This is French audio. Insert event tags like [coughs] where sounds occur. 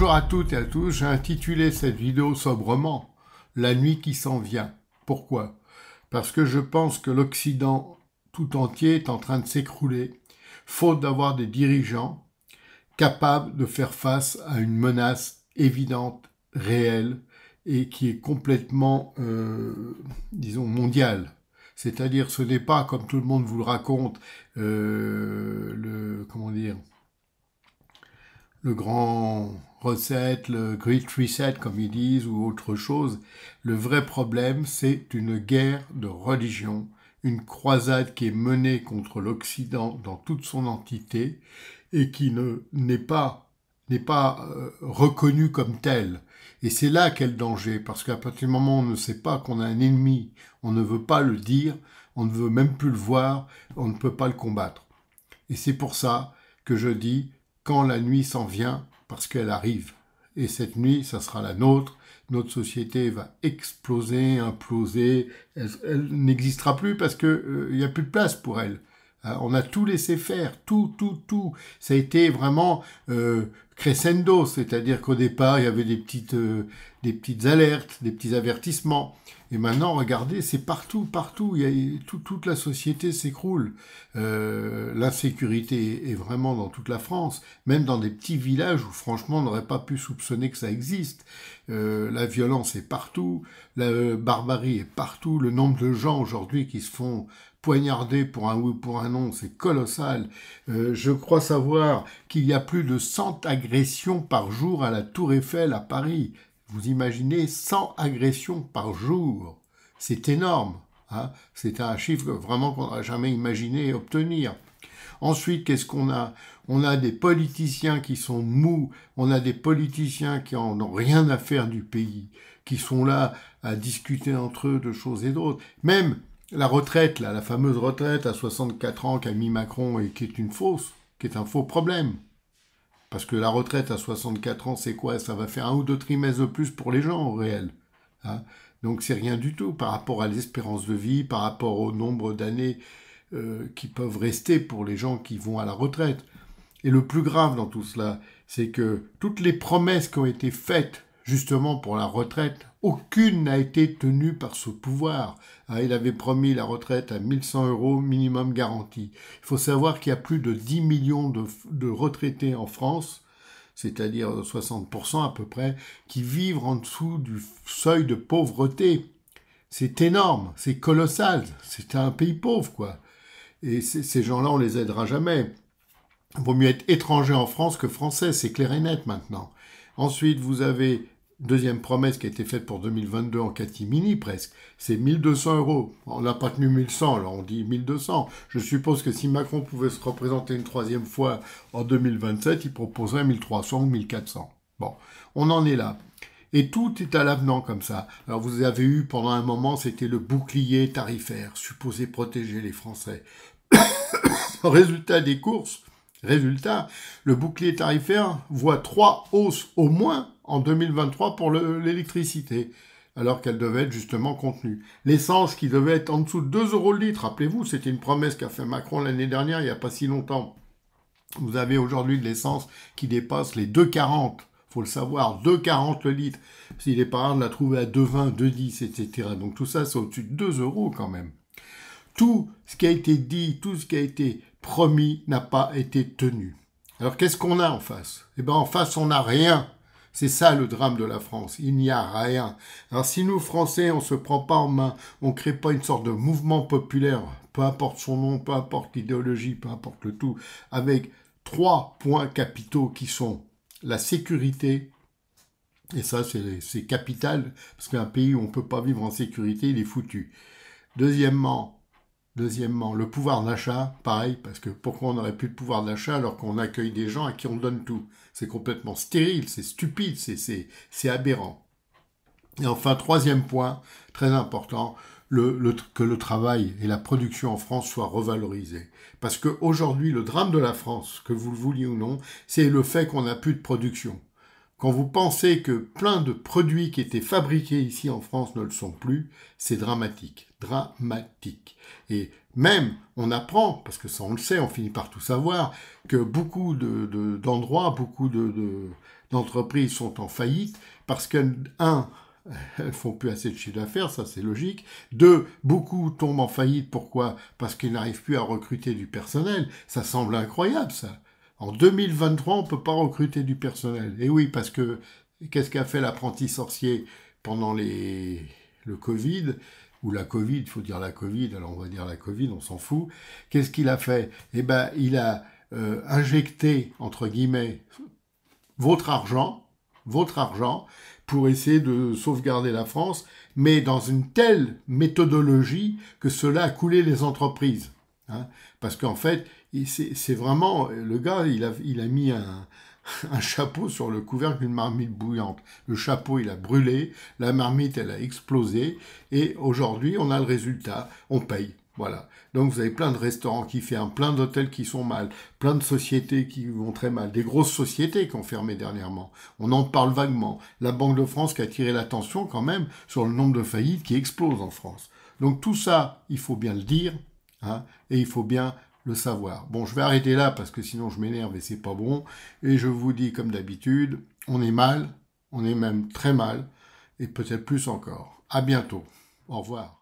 Bonjour à toutes et à tous, j'ai intitulé cette vidéo sobrement La nuit qui s'en vient. Pourquoi Parce que je pense que l'Occident tout entier est en train de s'écrouler, faute d'avoir des dirigeants capables de faire face à une menace évidente, réelle, et qui est complètement, euh, disons, mondiale. C'est-à-dire, ce n'est pas, comme tout le monde vous le raconte, euh, le, comment dire, le grand recette, le great reset comme ils disent, ou autre chose. Le vrai problème, c'est une guerre de religion, une croisade qui est menée contre l'Occident dans toute son entité et qui n'est pas n'est euh, reconnue comme telle. Et c'est là qu'est le danger, parce qu'à partir du moment où on ne sait pas qu'on a un ennemi, on ne veut pas le dire, on ne veut même plus le voir, on ne peut pas le combattre. Et c'est pour ça que je dis, quand la nuit s'en vient, parce qu'elle arrive. Et cette nuit, ça sera la nôtre. Notre société va exploser, imploser. Elle, n'existera plus parce qu'il euh, n'y a plus de place pour elle. Ah, on a tout laissé faire, tout, tout, tout. Ça a été vraiment euh, crescendo, c'est-à-dire qu'au départ, il y avait des petites, euh, des petites alertes, des petits avertissements. Et maintenant, regardez, c'est partout, partout. Il y toute la société s'écroule. Euh, L'insécurité est vraiment dans toute la France, même dans des petits villages où franchement, on n'aurait pas pu soupçonner que ça existe. Euh, la violence est partout, la barbarie est partout. Le nombre de gens aujourd'hui qui se font poignardé pour un oui ou pour un non, c'est colossal. Euh, je crois savoir qu'il y a plus de 100 agressions par jour à la Tour Eiffel à Paris. Vous imaginez 100 agressions par jour. C'est énorme. Hein. c'est un chiffre vraiment qu'on n'a jamais imaginé obtenir. Ensuite, qu'est-ce qu'on a On a des politiciens qui sont mous, on a des politiciens qui n'ont ont rien à faire du pays, qui sont là à discuter entre eux de choses et d'autres. Même la retraite, la fameuse retraite à 64 ans qu'a mis Macron et qui est une fausse, qui est un faux problème. Parce que la retraite à 64 ans, c'est quoi Ça va faire un ou deux trimestres de plus pour les gens au réel. Hein Donc c'est rien du tout par rapport à l'espérance de vie, par rapport au nombre d'années euh, qui peuvent rester pour les gens qui vont à la retraite. Et le plus grave dans tout cela, c'est que toutes les promesses qui ont été faites justement pour la retraite. Aucune n'a été tenue par ce pouvoir. Ah, il avait promis la retraite à 1100 euros minimum garantie. Il faut savoir qu'il y a plus de 10 millions de, de retraités en France, c'est-à-dire 60% à peu près, qui vivent en dessous du seuil de pauvreté. C'est énorme, c'est colossal, c'est un pays pauvre, quoi. Et ces gens-là, on les aidera jamais. Il vaut mieux être étranger en France que français, c'est clair et net maintenant. Ensuite, vous avez deuxième promesse qui a été faite pour 2022 en catimini presque, c'est 1200 euros. On n'a pas tenu 1100, là on dit 1200. Je suppose que si Macron pouvait se représenter une troisième fois en 2027, il proposerait 1300 ou 1400. Bon, on en est là. Et tout est à l'avenant comme ça. Alors vous avez eu pendant un moment, c'était le bouclier tarifaire, supposé protéger les Français. [coughs] résultat des courses, résultat, le bouclier tarifaire voit trois hausses au moins en 2023 pour l'électricité, alors qu'elle devait être justement contenue. L'essence qui devait être en dessous de 2 euros le litre, rappelez-vous, c'était une promesse qu'a fait Macron l'année dernière, il n'y a pas si longtemps. Vous avez aujourd'hui de l'essence qui dépasse les 2,40 faut le savoir, 2,40 le litre. S'il est pas rare de la trouver à 2,20, 2,10, etc. Donc tout ça, c'est au-dessus de 2 euros quand même. Tout ce qui a été dit, tout ce qui a été promis n'a pas été tenu. Alors qu'est-ce qu'on a en face Eh bien en face, on n'a rien. C'est ça le drame de la France. Il n'y a rien. Alors si nous, Français, on ne se prend pas en main, on ne crée pas une sorte de mouvement populaire, peu importe son nom, peu importe l'idéologie, peu importe le tout, avec trois points capitaux qui sont la sécurité, et ça c'est capital, parce qu'un pays où on ne peut pas vivre en sécurité, il est foutu. Deuxièmement, Deuxièmement, le pouvoir d'achat, pareil, parce que pourquoi on n'aurait plus de pouvoir d'achat alors qu'on accueille des gens à qui on donne tout C'est complètement stérile, c'est stupide, c'est aberrant. Et enfin, troisième point, très important, que le travail et la production en France soient revalorisés. Parce qu'aujourd'hui, le drame de la France, que vous le vouliez ou non, c'est le fait qu'on n'a plus de production. Quand vous pensez que plein de produits qui étaient fabriqués ici en France ne le sont plus, c'est dramatique, dramatique. Et même, on apprend, parce que ça on le sait, on finit par tout savoir, que beaucoup d'endroits, beaucoup d'entreprises sont en faillite parce que, un, [laughs] elles font plus assez de chiffre d'affaires, ça c'est logique. Deux, beaucoup tombent en faillite, pourquoi Parce qu'ils n'arrivent plus à recruter du personnel. Ça semble incroyable, ça. En 2023, on peut pas recruter du personnel. Et eh oui, parce que qu'est-ce qu'a fait l'apprenti sorcier pendant le Covid ou la Covid, il faut dire la Covid, alors on va dire la Covid, on s'en fout. Qu'est-ce qu'il a fait Eh ben, il a euh, injecté, entre guillemets, votre argent, votre argent, pour essayer de sauvegarder la France, mais dans une telle méthodologie que cela a coulé les entreprises. Hein. parce qu'en fait, c'est vraiment, le gars, il a, mis [laughs] un, chapeau sur le couvercle d'une marmite bouillante. Le chapeau, il a brûlé, la marmite, elle a explosé, et aujourd'hui, on a le résultat, on paye. Voilà. Donc vous avez plein de restaurants qui ferment, plein d'hôtels qui sont mal, plein de sociétés qui vont très mal, des grosses sociétés qui ont fermé dernièrement. On en parle vaguement. La Banque de France qui a tiré l'attention quand même sur le nombre de faillites qui explosent en France. Donc tout ça, il faut bien le dire, hein, et il faut bien le savoir. Bon, je vais arrêter là parce que sinon je m'énerve et c'est pas bon. Et je vous dis comme d'habitude, on est mal, on est même très mal, et peut-être plus encore. À bientôt. Au revoir.